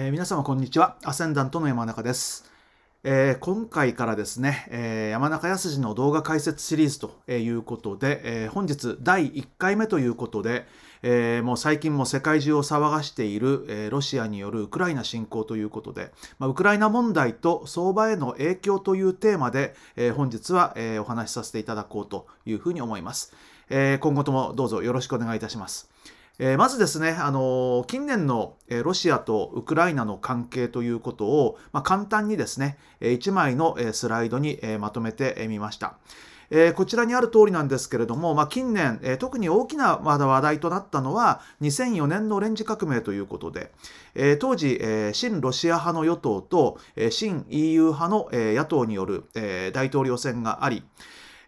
えー、皆様こんにちは。アセンダントの山中です。えー、今回からですね、えー、山中康の動画解説シリーズということで、えー、本日第1回目ということで、えー、もう最近も世界中を騒がしている、えー、ロシアによるウクライナ侵攻ということで、まあ、ウクライナ問題と相場への影響というテーマで、えー、本日は、えー、お話しさせていただこうというふうに思います、えー。今後ともどうぞよろしくお願いいたします。えまずですね、あの近年のロシアとウクライナの関係ということを、ま簡単にですね、1枚のスライドにまとめてみました。えこちらにある通りなんですけれども、まあ、近年、え特に大きな話題となったのは2004年のオレンジ革命ということで、え当時、え親ロシア派の与党と、え親 EU 派の、え野党による、え大統領選があり、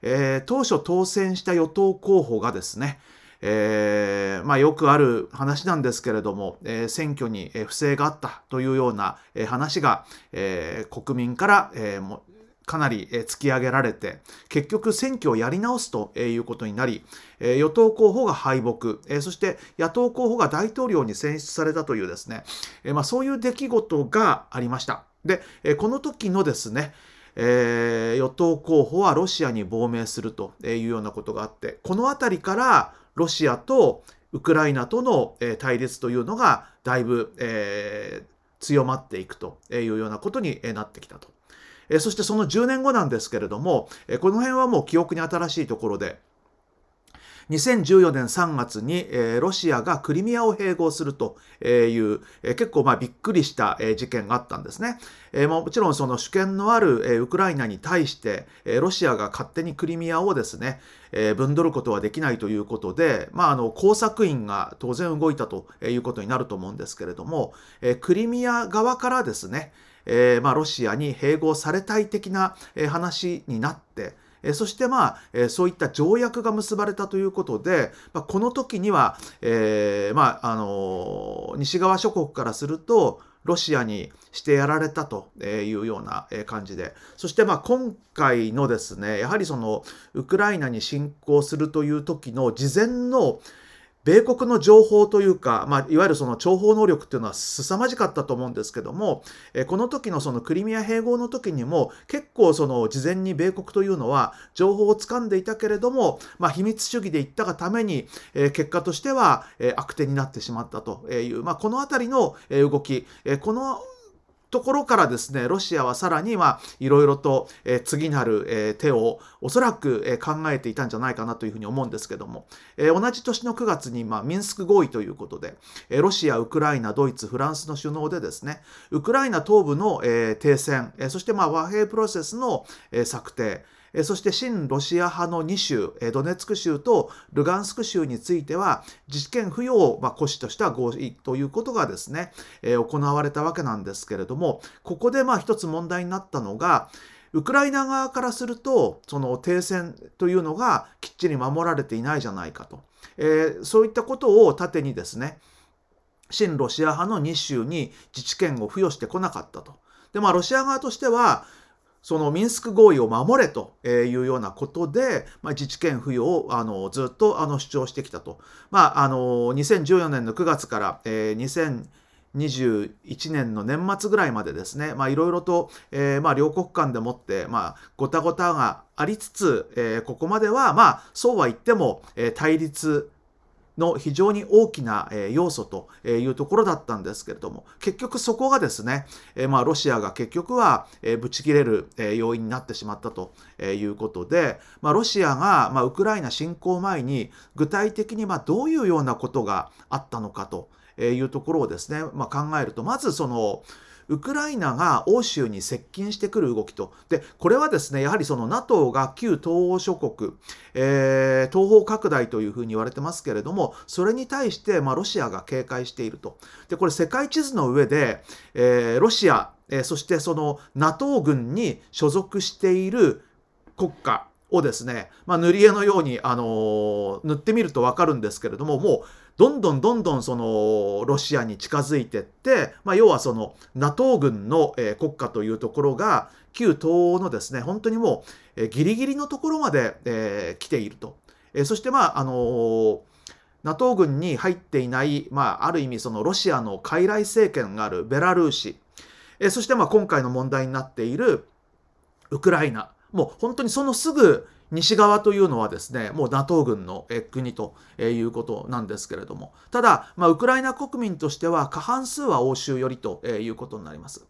え当初当選した与党候補がですね、えー、まあ、よくある話なんですけれども、えー、選挙に不正があったというような話が、えー、国民から、えー、もかなり突き上げられて、結局選挙をやり直すということになり、与党候補が敗北、そして野党候補が大統領に選出されたというですね、まあ、そういう出来事がありました。で、この時のですね、えー、与党候補はロシアに亡命するというようなことがあって、この辺りからロシアとウクライナとの対立というのがだいぶ、え強まっていくというようなことになってきたと。そしてその10年後なんですけれども、この辺はもう記憶に新しいところで、2014年3月に、えー、ロシアがクリミアを併合するという、えー、結構まあびっくりした、えー、事件があったんですね。えー、もちろんその主権のある、えー、ウクライナに対して、えー、ロシアが勝手にクリミアをですね、えー、分取ることはできないということで、まあ、あの工作員が当然動いたということになると思うんですけれども、えー、クリミア側からですね、えーまあ、ロシアに併合されたい的な、えー、話になって、えそしてまあ、えそういった条約が結ばれたということで、まあ、この時には、えー、まあ、あの西側諸国からすると、ロシアにしてやられたというような感じで、そしてまあ今回のですね、やはりそのウクライナに侵攻するという時の事前の米国の情報というか、まあ、いわゆるその諜報能力っていうのは凄まじかったと思うんですけども、えこの時のそのクリミア併合の時にも結構その事前に米国というのは情報を掴んでいたけれども、まあ、秘密主義で言ったがために、え結果としては、え悪手になってしまったという、まあ、このあたりの動き、えこのところからですね、ロシアはさらにはいろいろと、え次なる、え手をおそらく、え考えていたんじゃないかなというふうに思うんですけども、え同じ年の9月に、まあ、ミンスク合意ということで、えロシア、ウクライナ、ドイツ、フランスの首脳でですね、ウクライナ東部の、え停戦、えそして、まあ、和平プロセスの、え策定、そして親ロシア派の2州、ドネツク州とルガンスク州については、自治権付与を、ま骨子とした合意ということがですね、行われたわけなんですけれども、ここでまあ一つ問題になったのが、ウクライナ側からすると、その停戦というのがきっちり守られていないじゃないかと。えー、そういったことを盾にですね、親ロシア派の2州に自治権を付与してこなかったと。で、まあ、ロシア側としては、そのミンスク合意を守れというようなことで、まあ、自治権付与をあのずっとあの主張してきたと。まあ、あの2014年の9月から、えー、2021年の年末ぐらいまでですね、まあ、いろいろと、えーまあ、両国間でもって、まあ、ごたごたがありつつ、えー、ここまでは、まあ、そうは言っても、えー、対立の非常に大きな要素というところだったんですけれども、結局そこがですね、まあ、ロシアが結局はぶち切れる要因になってしまったということで、まあ、ロシアが、まウクライナ侵攻前に具体的にまどういうようなことがあったのかというところをですね、まあ、考えると、まずその、ウクライナが欧州に接近してくる動きと、でこれはですねやはりその NATO が旧東欧諸国、えー、東方拡大というふうに言われてますけれども、それに対して、まあ、ロシアが警戒していると。でこれ世界地図の上で、えー、ロシア、えー、そしてその NATO 軍に所属している国家をですね、まあ、塗り絵のように、あの塗ってみると分かるんですけれども、もうどんどんどんどんそのロシアに近づいてって、まあ、要はその NATO 軍の、え国家というところが旧東欧のですね本当にもう、えギリギリのところまで、え来ていると、えそしてまああの NATO 軍に入っていない、まあ、ある意味そのロシアの傀儡政権があるベラルーシ、えそしてまあ今回の問題になっているウクライナもう本当にそのすぐ西側というのはですね、もう NATO 軍の国ということなんですけれども、ただ、まあ、ウクライナ国民としては過半数は欧州寄りということになります。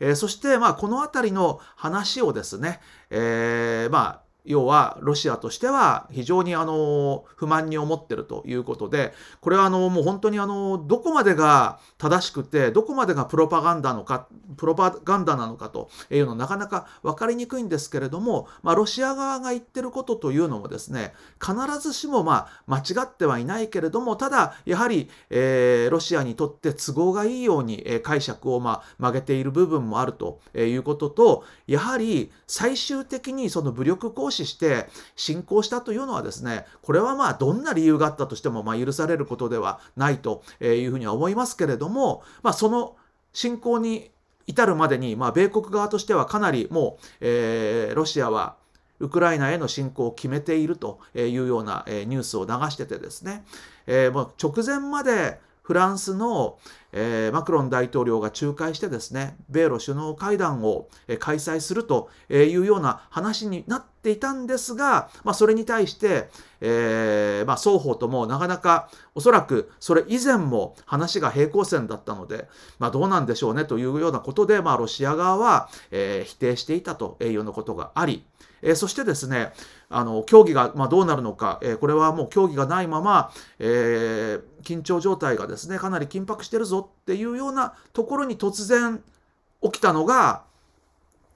えー、そして、まあ、このあたりの話をですね、えー、まあ、要はロシアとしては非常にあの不満に思ってるということでこれはあのもう本当にあのどこまでが正しくてどこまでがプロパガンダのかプロパガンダなのかというのなかなか分かりにくいんですけれども、まあ、ロシア側が言ってることというのもですね必ずしもまあ間違ってはいないけれどもただやはり、えー、ロシアにとって都合がいいように、え解釈をまあ曲げている部分もあるということとやはり最終的にその武力行使視して信仰したというのはですね、これはまあどんな理由があったとしてもま許されることではないというふうには思いますけれども、まあ、その信仰に至るまでに、まあ、米国側としてはかなりもう、えー、ロシアはウクライナへの侵攻を決めているというようなニュースを流しててですね、えー、もう直前までフランスの、えー、マクロン大統領が仲介してですね、米ロ首脳会談を開催するというような話になっていたんですが、まあ、それに対して、えー、まあ、双方ともなかなかおそらくそれ以前も話が平行線だったので、まあ、どうなんでしょうねというようなことで、まあ、ロシア側は、えー、否定していたというようなことがあり、えそしてですねあの競技が、まどうなるのか、えこれはもう競技がないまま、え緊張状態がですねかなり緊迫してるぞっていうようなところに突然起きたのが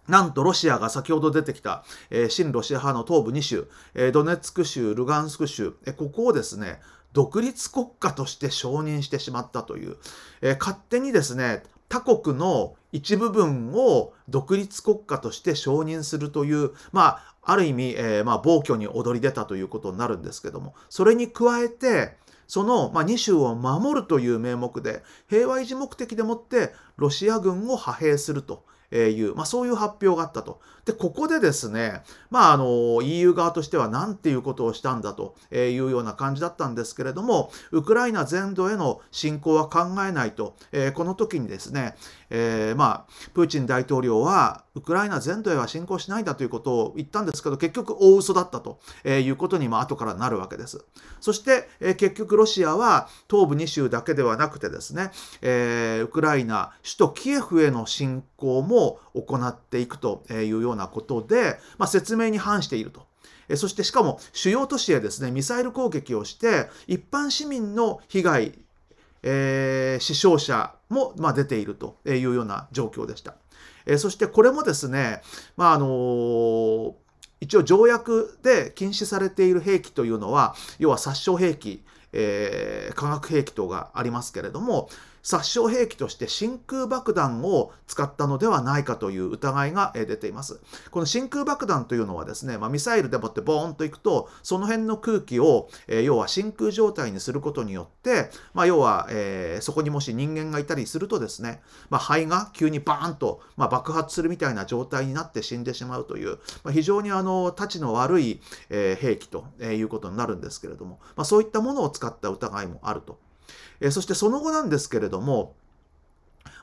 なんとロシアが先ほど出てきた、えー、親ロシア派の東部2州、えー、ドネツク州、ルガンスク州、えー、ここをですね、独立国家として承認してしまったという、え勝手にですね、他国の一部分を独立国家として承認するという、まあ、ある意味、えー、まあ、暴挙に躍り出たということになるんですけども、それに加えて、その、まあ、2州を守るという名目で、平和維持目的でもって、ロシア軍を派兵すると。いう、まあ、そういう発表があったと。で、ここでですね、まあ、あの、EU 側としては何ていうことをしたんだというような感じだったんですけれども、ウクライナ全土への侵攻は考えないと、えー、この時にですね、えー、まあ、プーチン大統領はウクライナ全土へは侵攻しないんだということを言ったんですけど、結局大嘘だったということにも後からなるわけです。そして、えー、結局ロシアは東部2州だけではなくてですね、えー、ウクライナ首都キエフへの侵攻も行っていくというようなことで、まあ、説明に反していると。そしてしかも主要都市へですね、ミサイル攻撃をして、一般市民の被害、えー、死傷者も、まあ、出ているというような状況でした。えそしてこれもですね、まああのー、一応条約で禁止されている兵器というのは要は殺傷兵器、えー、化学兵器等がありますけれども殺傷兵器として真空爆弾を使ったのではないかという疑いが出ています。この真空爆弾というのはですね、まあ、ミサイルでもってボーンといくと、その辺の空気を、え要は真空状態にすることによって、まあ、要は、えそこにもし人間がいたりするとですね、まあ、肺が急にバーンと、ま爆発するみたいな状態になって死んでしまうという、ま非常にあの、たちの悪い、え兵器ということになるんですけれども、まそういったものを使った疑いもあるとえそしてその後なんですけれども、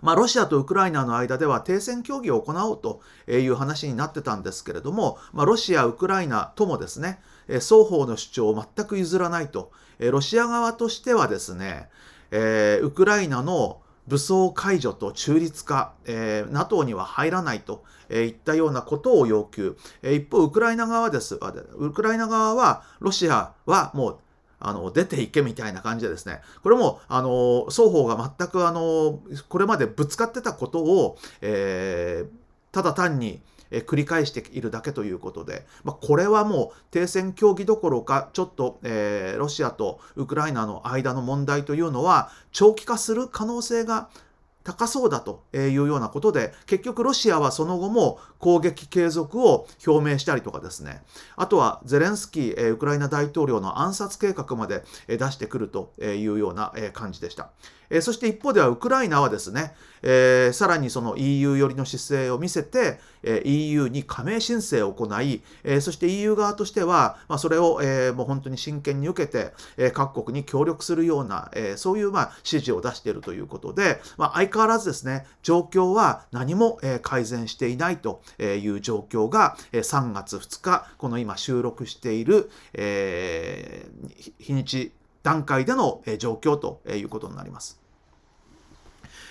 まあ、ロシアとウクライナの間では停戦協議を行おうという話になってたんですけれども、まあ、ロシア、ウクライナともですね、双方の主張を全く譲らないと、ロシア側としてはですね、えー、ウクライナの武装解除と中立化、えー、NATO には入らないと、えー、いったようなことを要求。えー、一方、ウクライナ側です。ウクライナ側は、ロシアはもうあの、出ていけみたいな感じでですね、これも、あの、双方が全く、あの、これまでぶつかってたことを、えー、ただ単に、え繰り返しているだけということで、まあ、これはもう停戦協議どころか、ちょっと、えー、ロシアとウクライナの間の問題というのは、長期化する可能性が高そうだというようなことで、結局ロシアはその後も攻撃継続を表明したりとかですね、あとはゼレンスキー、ウクライナ大統領の暗殺計画まで出してくるというような感じでした。えそして一方ではウクライナはですね、えー、さらにその EU 寄りの姿勢を見せて、え EU に加盟申請を行い、えそして EU 側としては、まあ、それを、えもう本当に真剣に受けて、え各国に協力するような、えそういう、まあ、指示を出しているということで、まあ、相変わらずですね、状況は何も、改善していないという状況が、3月2日、この今収録している、えー、日にち、段階での状況ということになります。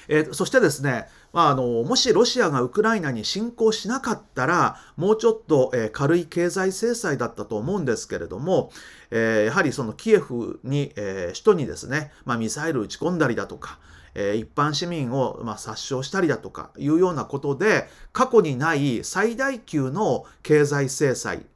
えそしてですね、まあ、あのもしロシアがウクライナに侵攻しなかったらもうちょっと、え軽い経済制裁だったと思うんですけれども、えやはりそのキエフに、え首都にですね、まあ、ミサイル撃ち込んだりだとか、え一般市民を、ま殺傷したりだとかいうようなことで過去にない最大級の経済制裁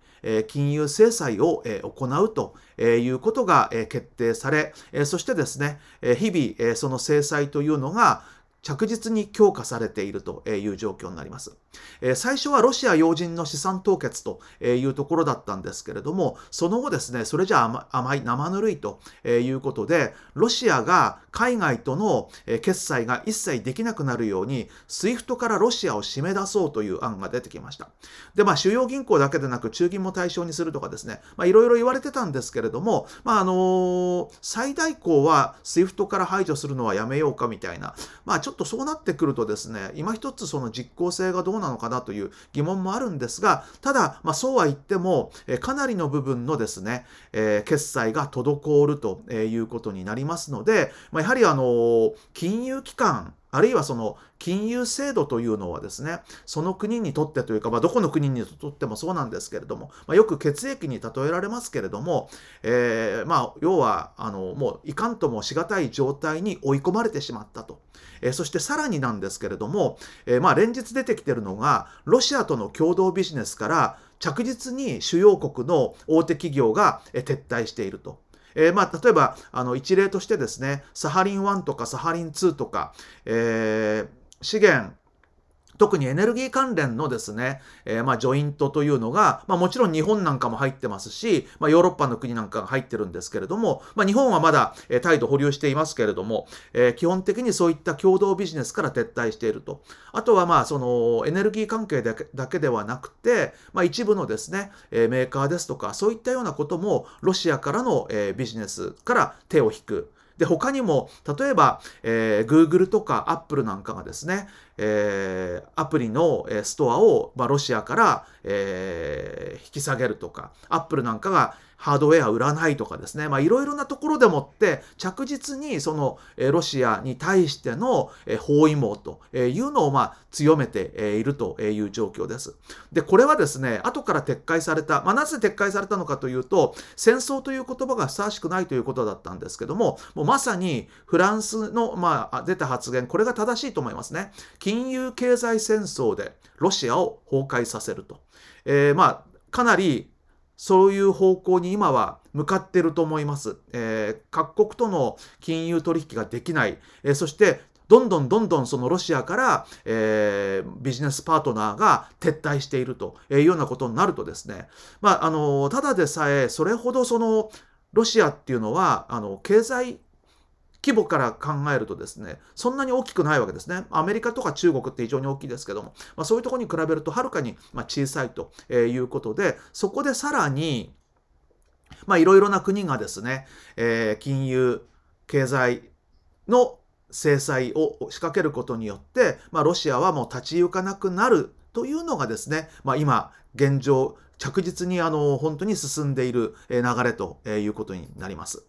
金融制裁を行うということが決定され、そしてですね、日々その制裁というのが着実に強化されているという状況になります。え最初はロシア要人の資産凍結というところだったんですけれども、その後ですね、それじゃ甘い、生ぬるいということで、ロシアが海外との決済が一切できなくなるように、SWIFT からロシアを締め出そうという案が出てきました。で、まあ、主要銀行だけでなく、中銀も対象にするとかですね、まあ、いろいろ言われてたんですけれども、まあ、あのー、最大公は SWIFT から排除するのはやめようかみたいな、まあ、ちょっとそうなってくるとですね、今一つその実効性がどうなのかなという疑問もあるんですが、ただ、まあ、そうは言っても、えかなりの部分のですね、え決済が滞るということになりますので、まあ、やはりあの金融機関あるいはその金融制度というのはですね、その国にとってというか、まあ、どこの国にとってもそうなんですけれども、まあ、よく血液に例えられますけれども、えー、まあ、要は、あの、もういかんともしがたい状態に追い込まれてしまったと。えー、そしてさらになんですけれども、えー、まあ、連日出てきているのが、ロシアとの共同ビジネスから着実に主要国の大手企業が撤退していると。えー、まあ、例えば、あの、一例としてですね、サハリン1とかサハリン2とか、えー、資源、特にエネルギー関連のですね、えー、まあ、ジョイントというのが、まあ、もちろん日本なんかも入ってますし、まあ、ヨーロッパの国なんかが入ってるんですけれども、ま日本はまだ、え態度保留していますけれども、えー、基本的にそういった共同ビジネスから撤退していると。あとは、まあ、そのエネルギー関係だけだけではなくて、ま一部のですね、えメーカーですとか、そういったようなこともロシアからの、えビジネスから手を引く。で、他にも、例えば、えー、Google とか Apple なんかがですね、えー、アプリのストアを、まあ、ロシアから、えー、引き下げるとか、Apple なんかがハードウェア売らないとかですね、まあ、いろいろなところでもって着実にそのロシアに対しての包囲網というのをま強めているという状況です。で、これはですね、後から撤回された、まあ、なぜ撤回されたのかというと、戦争という言葉がふさわしくないということだったんですけども、もうまさにフランスの、まあ、出た発言、これが正しいと思いますね。金融経済戦争でロシアを崩壊させると。えー、まあ、かなりそういう方向に今は向かってると思います。えー、各国との金融取引ができない、えー、そしてどんどんどんどんそのロシアから、えー、ビジネスパートナーが撤退しているというようなことになるとですね、まあ、あのただでさえそれほどそのロシアっていうのはあの経済規模から考えるとですね、そんなに大きくないわけですね。アメリカとか中国って非常に大きいですけども、まあ、そういうところに比べるとはるかに小さいということで、そこでさらに、まあ、いろいろな国がですね、えー、金融、経済の制裁を仕掛けることによって、まあ、ロシアはもう立ち行かなくなるというのがですね、まあ、今、現状、着実にあの本当に進んでいる流れということになります。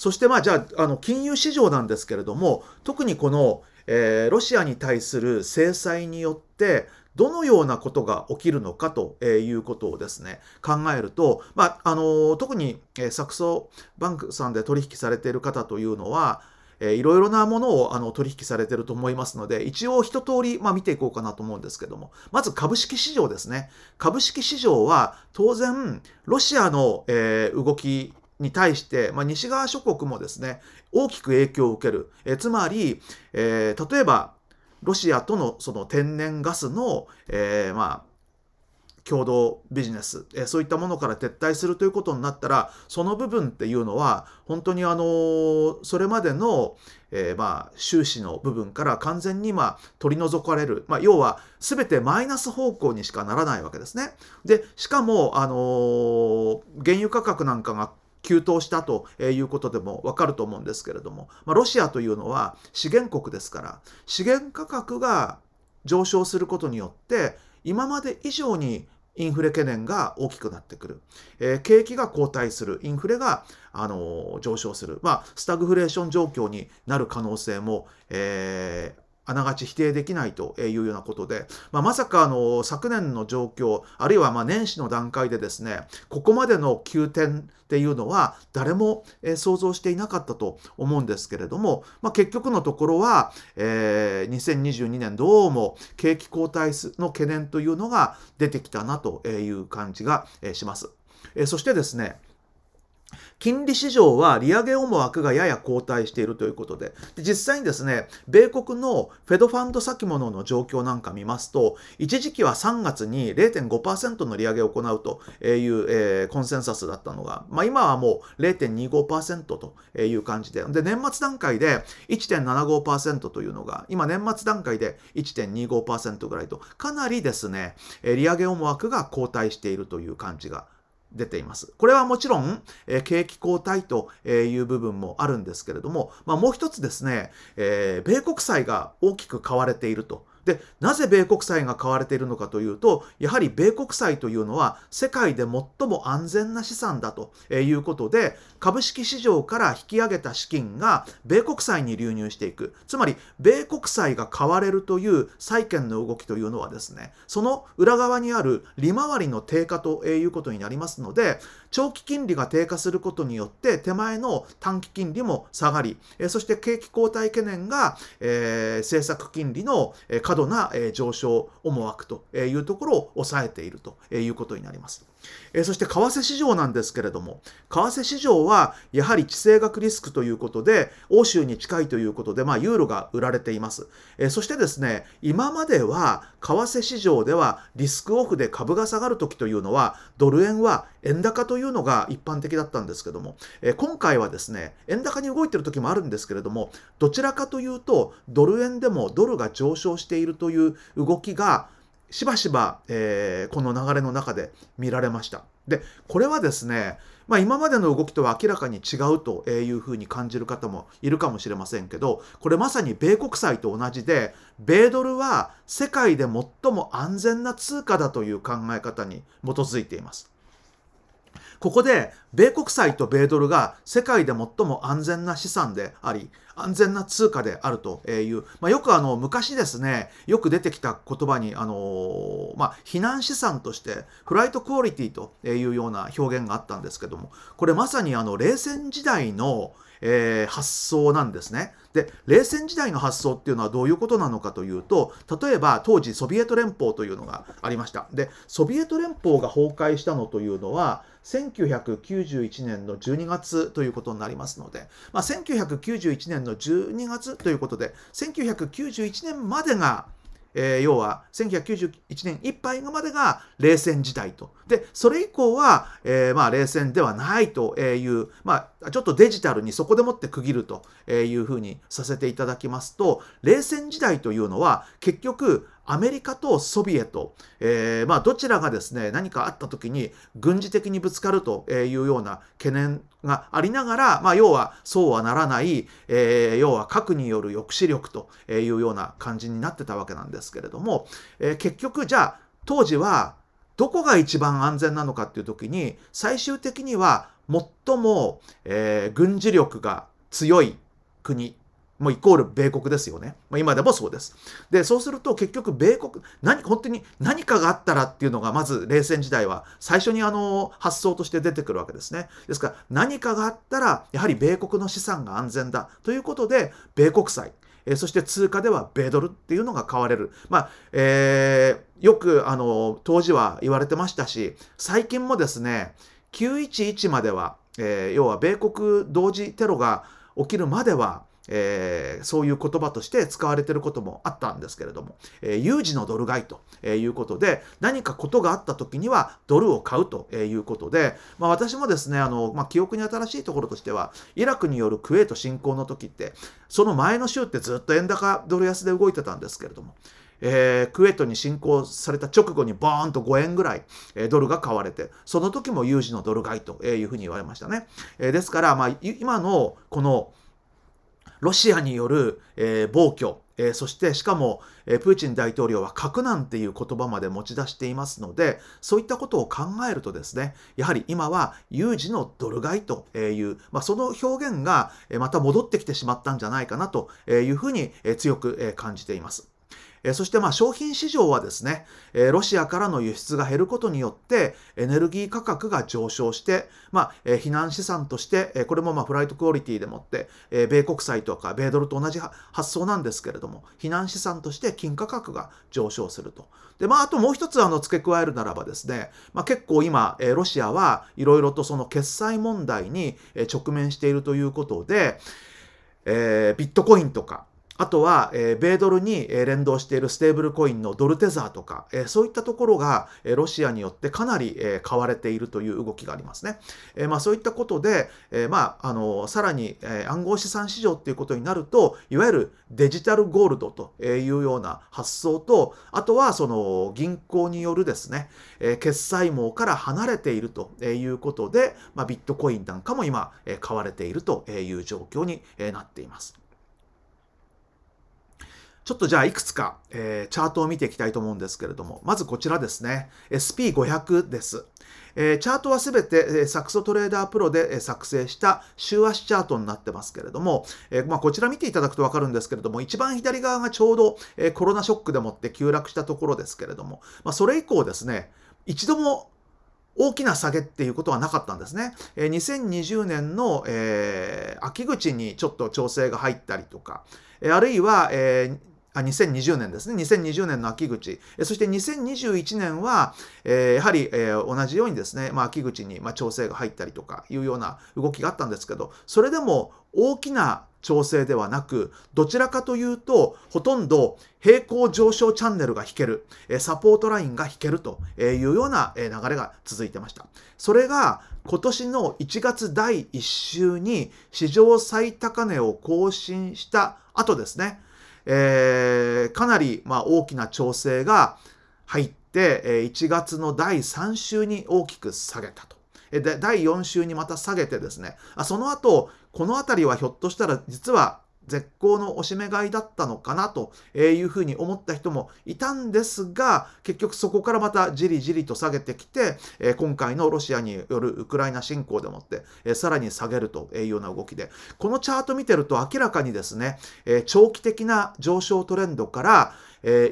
そしてまあじゃああの金融市場なんですけれども特にこの、えー、ロシアに対する制裁によってどのようなことが起きるのかということをですね、考えると、まあ、あの、特に、えサクソバンクさんで取引されている方というのは、えー、いろいろなものをあの取引されていると思いますので、一応一通り、まあ、見ていこうかなと思うんですけども、まず株式市場ですね。株式市場は当然、ロシアの、えー、動きに対して、まあ、西側諸国もですね、大きく影響を受ける。えつまり、えー、例えば、ロシアとのその天然ガスの、えー、まあ、共同ビジネス、えそういったものから撤退するということになったら、その部分っていうのは、本当にあのそれまでの、えー、まあ、収支の部分から完全に、まあ、取り除かれる。まあ、要は、全てマイナス方向にしかならないわけですね。で、しかも、あの原油価格なんかが急騰したということでもわかると思うんですけれども、まあ、ロシアというのは資源国ですから、資源価格が上昇することによって、今まで以上にインフレ懸念が大きくなってくる。えー、景気が後退する。インフレが、あのー、上昇する。まあ、スタグフレーション状況になる可能性も、えー、あながち否定できないというようなことで、まあ、まさかあの昨年の状況、あるいはま年始の段階でですね、ここまでの急転っていうのは誰も想像していなかったと思うんですけれども、まあ、結局のところは、えー、2022年どうも景気後退の懸念というのが出てきたなという感じがします。そしてですね、金利市場は利上げ思惑がやや後退しているということでで実際にですね米国のフェドファンド先物の状況なんか見ますと一時期は3月に0.5%の利上げを行うという、えー、コンセンサスだったのが、まあ、今はもう0.25%という感じでで年末段階で1.75%というのが今年末段階で1.25%ぐらいとかなりですね利上げ思惑が後退しているという感じが出ています。これはもちろん、えー、景気後退という部分もあるんですけれども、まあ、もう一つですね、えー、米国債が大きく買われているとでなぜ米国債が買われているのかというとやはり米国債というのは世界で最も安全な資産だということで株式市場から引き上げた資金が米国債に流入していくつまり米国債が買われるという債券の動きというのはですねその裏側にある利回りの低下ということになりますので長期金利が低下することによって手前の短期金利も下がり、そして景気後退懸念が、えー、政策金利の過度な上昇思惑というところを抑えているということになります。えそして為替市場なんですけれども、為替市場はやはり地政学リスクということで、欧州に近いということで、まあ、ユーロが売られています。えそしてですね、今までは為替市場ではリスクオフで株が下がるときというのは、ドル円は円高というのが一般的だったんですけども、え今回はですね、円高に動いてる時もあるんですけれども、どちらかというと、ドル円でもドルが上昇しているという動きが、しばしば、えー、この流れの中で見られました。で、これはですね、まあ、今までの動きとは明らかに違うというふうに感じる方もいるかもしれませんけど、これまさに米国債と同じで、米ドルは世界で最も安全な通貨だという考え方に基づいています。ここで、米国債と米ドルが世界で最も安全な資産であり、安全な通貨であるという、まあ、よくあの昔ですね、よく出てきた言葉に、あのまあ、避難資産として、フライトクオリティというような表現があったんですけども、これまさにあの冷戦時代の、えー、発想なんですね。で、冷戦時代の発想っていうのはどういうことなのかというと、例えば当時ソビエト連邦というのがありました。で、ソビエト連邦が崩壊したのというのは、1991年の12月ということになりますので、まあ、1991年の12月ということで、1991年までが、えー、要は1991年いっぱいまでが冷戦時代と。で、それ以降は、えー、まあ冷戦ではないという、まあ、ちょっとデジタルにそこでもって区切るというふうにさせていただきますと、冷戦時代というのは結局アメリカとソビエト、えー、まあどちらがですね、何かあった時に軍事的にぶつかるというような懸念がありながら、まあ要はそうはならない、えー、要は核による抑止力というような感じになってたわけなんですけれども、えー、結局じゃあ当時はどこが一番安全なのかっていう時に最終的には最も、えー、軍事力が強い国もうイコール米国ですよね。まあ、今でもそうです。で、そうすると結局米国、何、本当に何かがあったらっていうのがまず冷戦時代は最初にあの発想として出てくるわけですね。ですから何かがあったらやはり米国の資産が安全だということで米国債、えそして通貨では米ドルっていうのが買われる。まあ、えー、よくあの当時は言われてましたし、最近もですね、911までは、えー、要は米国同時テロが起きるまでは、えー、そういう言葉として使われていることもあったんですけれども、えー、有事のドル買いということで、何かことがあった時にはドルを買うということで、まあ、私もですね、あのまあ、記憶に新しいところとしては、イラクによるクウェート侵攻の時って、その前の週ってずっと円高ドル安で動いてたんですけれども、えー、クウェートに侵攻された直後にバーンと5円ぐらい、えー、ドルが買われて、その時も有事のドル買いというふうに言われましたね。えー、ですから、まあ、今のこのロシアによる、えー、暴挙、えそしてしかも、えプーチン大統領は核なんていう言葉まで持ち出していますのでそういったことを考えるとですねやはり今は有事のドル買いという、まあ、その表現がまた戻ってきてしまったんじゃないかなというふうに強く感じています。そしてまあ商品市場はですね、ロシアからの輸出が減ることによってエネルギー価格が上昇して、まあ、避難資産として、これもまフライトクオリティでもって、米国債とか米ドルと同じ発想なんですけれども、避難資産として金価格が上昇すると。で、まあ、あともう一つあの付け加えるならばですね、まあ、結構今、ロシアはいろいろとその決済問題に直面しているということで、えー、ビットコインとか、あとは、え米ドルに連動しているステーブルコインのドルテザーとか、えそういったところが、えロシアによってかなり、え買われているという動きがありますね。えまあ、そういったことで、えまあ、あのさらに、え暗号資産市場っていうことになると、いわゆるデジタルゴールドというような発想と、あとはその銀行によるですね、え決済網から離れているということで、まあ、ビットコインなんかも今、え買われているという状況になっています。ちょっとじゃあいくつか、えー、チャートを見ていきたいと思うんですけれども、まずこちらですね、SP500 です。えー、チャートはすべて、えー、サクソトレーダープロで、えー、作成した週足チャートになってますけれども、えーまあ、こちら見ていただくとわかるんですけれども、一番左側がちょうど、えー、コロナショックでもって急落したところですけれども、まあ、それ以降ですね、一度も大きな下げっていうことはなかったんですね。えー、2020年の、えー、秋口にちょっと調整が入ったりとか、あるいは、えあ2020年ですね、2020年の秋口、そして2021年は、えー、やはり、えー、同じようにですね、まあ、秋口に、まあ、調整が入ったりとかいうような動きがあったんですけど、それでも大きな調整ではなく、どちらかというと、ほとんど平行上昇チャンネルが引ける、サポートラインが引けるというような流れが続いてました。それが今年の1月第1週に史上最高値を更新した後ですね、えー、かなり、まあ、大きな調整が入って、え1月の第3週に大きく下げたと。で、第4週にまた下げてですね、あその後、この辺りはひょっとしたら実は絶好のおしめ買いだったのかなというふうに思った人もいたんですが、結局そこからまたじりじりと下げてきて、今回のロシアによるウクライナ侵攻でもって、さらに下げるというような動きで、このチャート見てると明らかにですね、長期的な上昇トレンドから、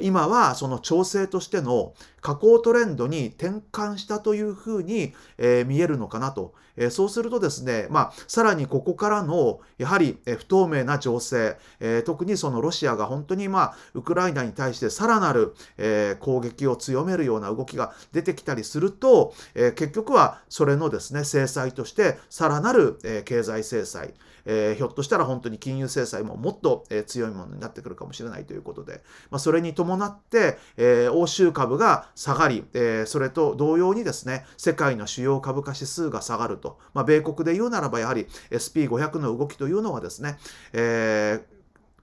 今はその調整としての下降トレンドに転換したというふうに、えー、見えるのかなと、えー、そうするとですね、まあ、さらにここからのやはり不透明な情勢、えー、特にそのロシアが本当に、まあ、ウクライナに対してさらなる、え攻撃を強めるような動きが出てきたりすると、え結局はそれのですね制裁としてさらなる、え経済制裁、えひょっとしたら本当に金融制裁ももっと、え強いものになってくるかもしれないということで、まあ、それに伴って、え欧州株が下がり、えー、それと同様にですね、世界の主要株価指数が下がると。まあ、米国で言うならば、やはり SP500 の動きというのはですね、えー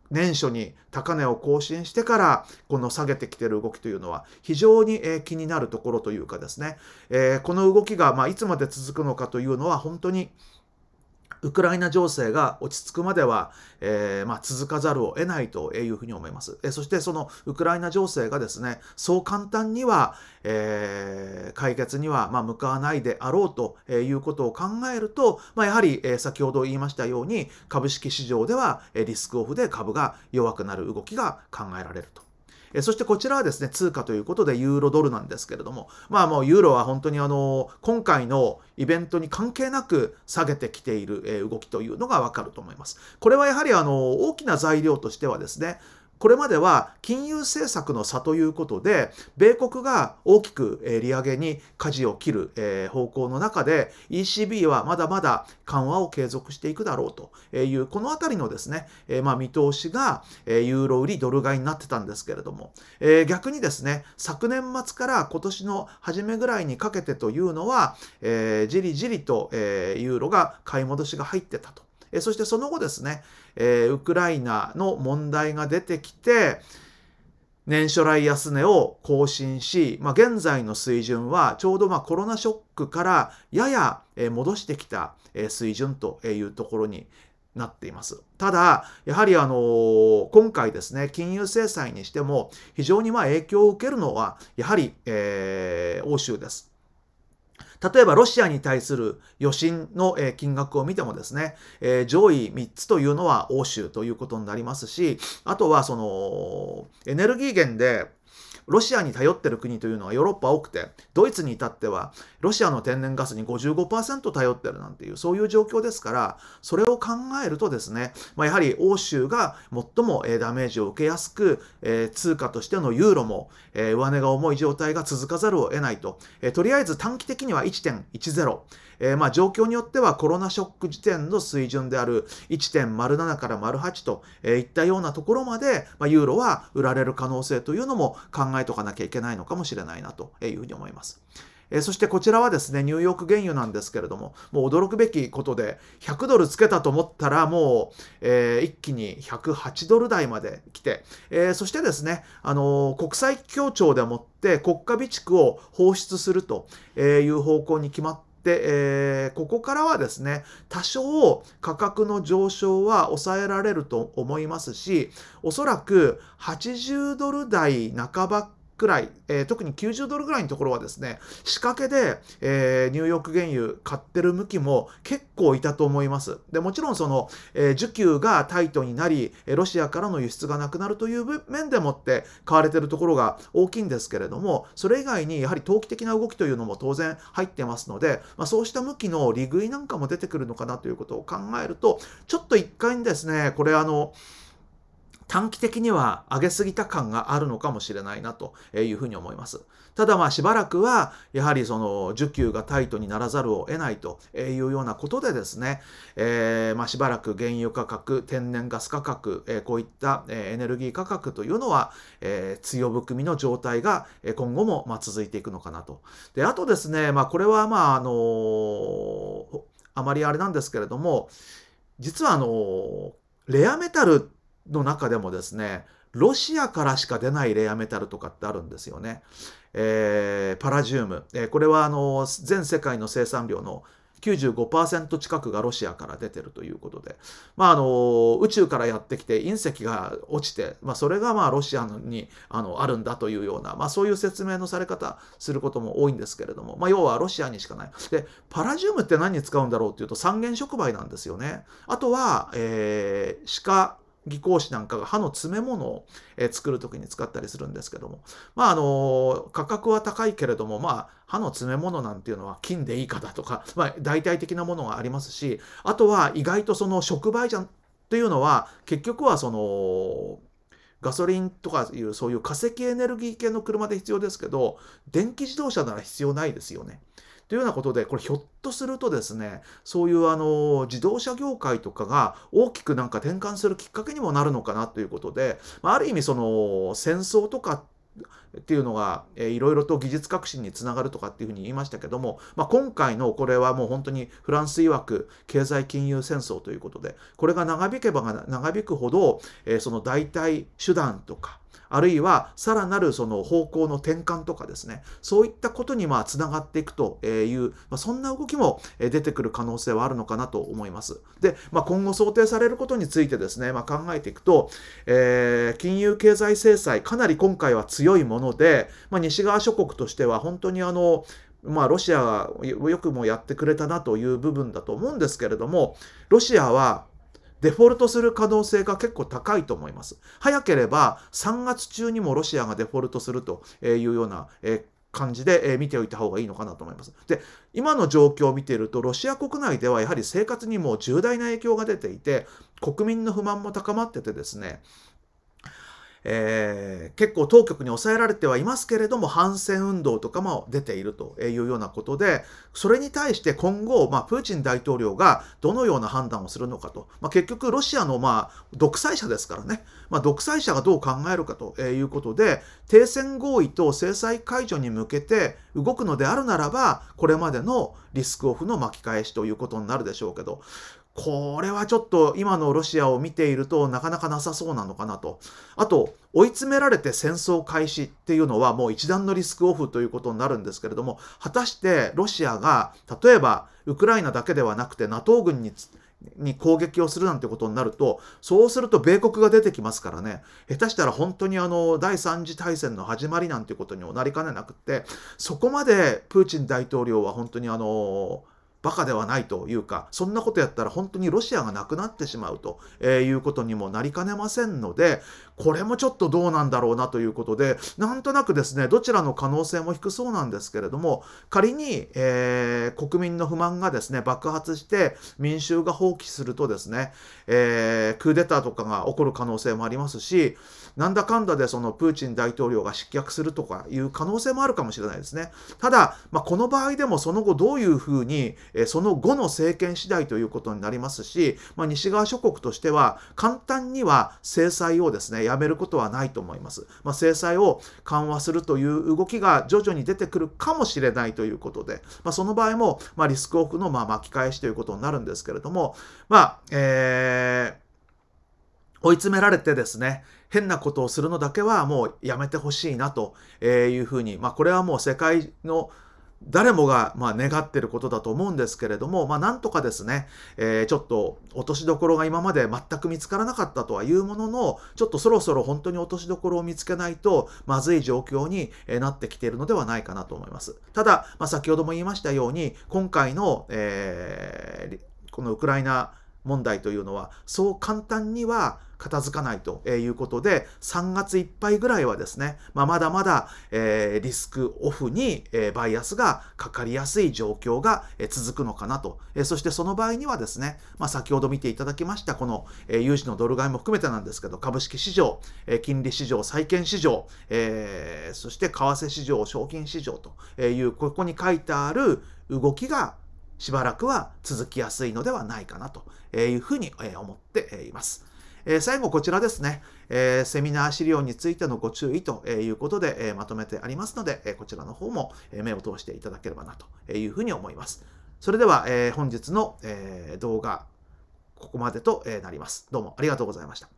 年初に高値を更新してからこの下げてきてる動きというのは非常に、え気になるところというかですね、えこの動きがまいつまで続くのかというのは本当にウクライナ情勢が落ち着くまでは、えー、まあ、続かざるを得ないというふうに思います。えそしてそのウクライナ情勢がですね、そう簡単には、えー、解決には、ま向かわないであろうということを考えると、まあ、やはり、え先ほど言いましたように株式市場ではリスクオフで株が弱くなる動きが考えられると。えそしてこちらはですね、通貨ということでユーロドルなんですけれども、まあもうユーロは本当にあの、今回のイベントに関係なく下げてきている動きというのがわかると思います。これはやはりあの、大きな材料としてはですね、これまでは金融政策の差ということで、米国が大きく利上げに舵を切る方向の中で、ECB はまだまだ緩和を継続していくだろうという、このあたりのですね、まあ、見通しがユーロ売りドル買いになってたんですけれども、逆にですね、昨年末から今年の初めぐらいにかけてというのは、じりじりとユーロが買い戻しが入ってたと。そしてその後ですね、えー、ウクライナの問題が出てきて、年初来安値を更新し、まあ、現在の水準はちょうどまあコロナショックからやや戻してきた水準というところになっています。ただ、やはりあの、今回ですね、金融制裁にしても非常にまあ影響を受けるのは、やはり、えー、欧州です。例えばロシアに対する余震の金額を見てもですね、上位3つというのは欧州ということになりますし、あとはそのエネルギー源でロシアに頼ってる国というのはヨーロッパ多くて、ドイツに至ってはロシアの天然ガスに55%頼ってるなんていう、そういう状況ですから、それを考えるとですね、まあ、やはり欧州が最もダメージを受けやすく、通貨としてのユーロも、上値が重い状態が続かざるを得ないと、とりあえず短期的には1.10、えー、まあ状況によってはコロナショック時点の水準である1.07から08と、いったようなところまで、まあ、ユーロは売られる可能性というのも考えとかなきゃいけないのかもしれないなというふうに思います。えそしてこちらはですね、ニューヨーク原油なんですけれども、もう驚くべきことで、100ドルつけたと思ったら、もう、えー、一気に108ドル台まで来て、えー、そしてですね、あのー、国際協調でもって国家備蓄を放出するという方向に決まってで、えー、ここからはですね、多少価格の上昇は抑えられると思いますし、おそらく80ドル台半ばくらい、えー、特に90ドルぐらいのところはですね、仕掛けで、えー、ニューヨーク原油買ってる向きも結構いたと思います。で、もちろんその、えー、需給がタイトになり、ロシアからの輸出がなくなるという面でもって買われてるところが大きいんですけれども、それ以外にやはり投機的な動きというのも当然入ってますので、まあ、そうした向きの利食いなんかも出てくるのかなということを考えると、ちょっと一回にですね、これあの、短期的には上げすぎた感があるのかもしれないなというふうに思います。ただまあしばらくはやはりその需給がタイトにならざるを得ないというようなことでですね、えー、まあしばらく原油価格、天然ガス価格、えこういったエネルギー価格というのは、え強含みの状態が今後もまあ続いていくのかなと。で、あとですね、まあこれはまああのー、あまりあれなんですけれども、実はあのー、レアメタルの中でもですね、ロシアからしか出ないレアメタルとかってあるんですよね。えー、パラジウム、えー、これはあの全世界の生産量の95%近くがロシアから出てるということで、まあ、あの宇宙からやってきて隕石が落ちて、まあ、それがまあロシアにあのあるんだというような、まあ、そういう説明のされ方することも多いんですけれども、まあ、要はロシアにしかない。でパラジウムって何に使うんだろうっていうと三原触媒なんですよね。あとは、えー、鹿技巧士なんかが歯の詰め物を、え作る時に使ったりするんですけども、まあ、あの価格は高いけれども、まあ、歯の詰め物なんていうのは金でいいかだとか、まあ、代替的なものがありますし、あとは意外とその触媒じゃんっていうのは、結局はその、ガソリンとかいうそういう化石エネルギー系の車で必要ですけど、電気自動車なら必要ないですよね。というようなことで、これひょっとするとですね、そういうあの自動車業界とかが大きくなんか転換するきっかけにもなるのかなということで、ある意味その戦争とかっていうのが、えー、いろいろと技術革新につながるとかっていうふうに言いましたけども、まあ、今回のこれはもう本当にフランス曰く経済金融戦争ということでこれが長引けば長引くほど、えー、その代替手段とかあるいはさらなるその方向の転換とかですね、そういったことにまあつながっていくという、まあ、そんな動きも出てくる可能性はあるのかなと思います。で、まあ、今後想定されることについてですね、まあ、考えていくと、えー、金融経済制裁、かなり今回は強いもので、まあ、西側諸国としては本当にあの、まあ、ロシアがよくもやってくれたなという部分だと思うんですけれども、ロシアはデフォルトする可能性が結構高いと思います。早ければ3月中にもロシアがデフォルトするというような、え感じで見ておいた方がいいのかなと思います。で、今の状況を見ていると、ロシア国内ではやはり生活にも重大な影響が出ていて、国民の不満も高まっててですね、えー、結構当局に抑えられてはいますけれども反戦運動とかも出ているというようなことでそれに対して今後、まあ、プーチン大統領がどのような判断をするのかと、まあ、結局ロシアの、まあ、独裁者ですからね、まあ、独裁者がどう考えるかということで停戦合意と制裁解除に向けて動くのであるならばこれまでのリスクオフの巻き返しということになるでしょうけどこれはちょっと今のロシアを見ているとなかなかなさそうなのかなと。あと、追い詰められて戦争開始っていうのはもう一段のリスクオフということになるんですけれども、果たしてロシアが例えばウクライナだけではなくて NATO 軍にに攻撃をするなんてことになると、そうすると米国が出てきますからね、下手したら本当にあの第3次大戦の始まりなんていうことにもなりかねなくって、そこまでプーチン大統領は本当にあのバカではないというか、そんなことやったら本当にロシアがなくなってしまうということにもなりかねませんので、これもちょっとどうなんだろうなということで、なんとなくですね、どちらの可能性も低そうなんですけれども、仮に、えー、国民の不満がですね、爆発して民衆が放棄するとですね、えー、クーデターとかが起こる可能性もありますし、なんだかんだでそのプーチン大統領が失脚するとかいう可能性もあるかもしれないですね。ただ、まあ、この場合でもその後どういうふうに、えその後の政権次第ということになりますし、まあ、西側諸国としては簡単には制裁をですね、やめることはないと思います。まあ、制裁を緩和するという動きが徐々に出てくるかもしれないということで、まあ、その場合も、まあ、リスクオフのま巻き返しということになるんですけれども、まあ、えー、追い詰められてですね、変なことをするのだけはもうやめてほしいなというふうに、まあ、これはもう世界の誰もがま願ってることだと思うんですけれども、まあ、なんとかですね、えー、ちょっと落としどころが今まで全く見つからなかったとはいうものの、ちょっとそろそろ本当に落としどころを見つけないと、まずい状況になってきているのではないかなと思います。ただ、まあ、先ほども言いましたように、今回の、えー、このウクライナ問題というのはそう簡単には片付かないということで3月いっぱいぐらいはですね、まあ、まだまだ、えー、リスクオフに、えー、バイアスがかかりやすい状況が、えー、続くのかなと、えそしてその場合にはですね、まあ、先ほど見ていただきましたこの、え融資のドル買いも含めてなんですけど株式市場、え金利市場債券市場、えそして為替市場賞金市場というここに書いてある動きがしばらくは続きやすいのではないかなというふうに思っています。最後こちらですね、セミナー資料についてのご注意ということでまとめてありますので、こちらの方も目を通していただければなというふうに思います。それでは本日の動画、ここまでとなります。どうもありがとうございました。